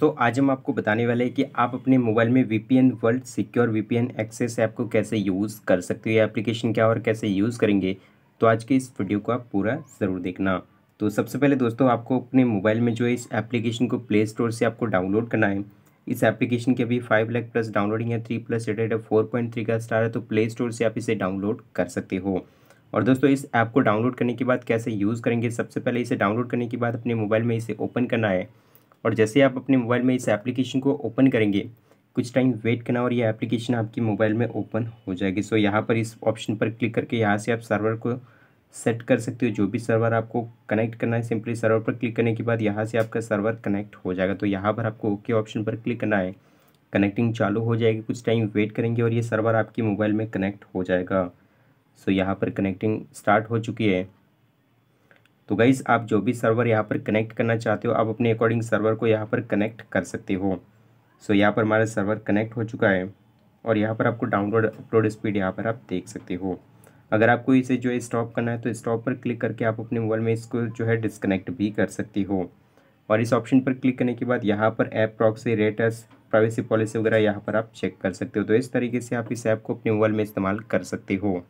तो आज हम आपको बताने वाले हैं कि आप अपने मोबाइल में VPN world secure VPN access app को कैसे यूज़ कर सकते हो ये एप्लीकेशन क्या और कैसे यूज़ करेंगे तो आज के इस वीडियो को आप पूरा ज़रूर देखना तो सबसे पहले दोस्तों आपको अपने मोबाइल में जो है इस एप्लीकेशन को प्ले स्टोर से आपको डाउनलोड करना है इस एप्लीकेशन के अभी फाइव लैख प्लस डाउनलोडिंग है थ्री प्लस रेटेड है फोर पॉइंट थ्री का स्टार है तो प्ले स्टोर से आप इसे डाउनलोड कर सकते हो और दोस्तों इस ऐप को डाउनलोड करने के बाद कैसे यूज़ करेंगे सबसे पहले इसे डाउनलोड करने के बाद अपने मोबाइल में इसे ओपन करना है और जैसे आप अपने मोबाइल में इस एप्लीकेशन को ओपन करेंगे कुछ टाइम वेट करना और ये एप्लीकेशन आपकी मोबाइल में ओपन हो जाएगी सो यहाँ पर इस ऑप्शन पर क्लिक करके यहाँ से आप सर्वर को सेट कर सकते हो जो भी सर्वर आपको कनेक्ट करना है सिंपली सर्वर पर क्लिक करने के बाद यहाँ से आपका सर्वर कनेक्ट हो जाएगा तो यहाँ पर आपको ओके ऑप्शन पर क्लिक करना है कनेक्टिंग चालू हो जाएगी कुछ टाइम वेट करेंगे और ये सर्वर आपके मोबाइल में कनेक्ट हो जाएगा सो यहाँ पर कनेक्टिंग स्टार्ट हो चुकी है तो गाइज़ आप जो भी सर्वर यहाँ पर कनेक्ट करना चाहते हो आप अपने अकॉर्डिंग सर्वर को यहाँ पर कनेक्ट कर सकते हो सो यहाँ पर हमारा सर्वर कनेक्ट हो चुका है और यहाँ पर आपको डाउनलोड अपलोड स्पीड यहाँ पर आप देख सकते हो अगर आपको इसे जो है स्टॉप करना है तो स्टॉप पर क्लिक करके आप अपने मोबाइल में इसको जो है डिसकनेक्ट भी कर सकती हो और इस ऑप्शन पर क्लिक करने के बाद यहाँ पर app proxy rates privacy policy वगैरह यहाँ पर आप चेक कर सकते हो तो इस तरीके से आप इस ऐप को अपने मोबाइल में इस्तेमाल कर सकते हो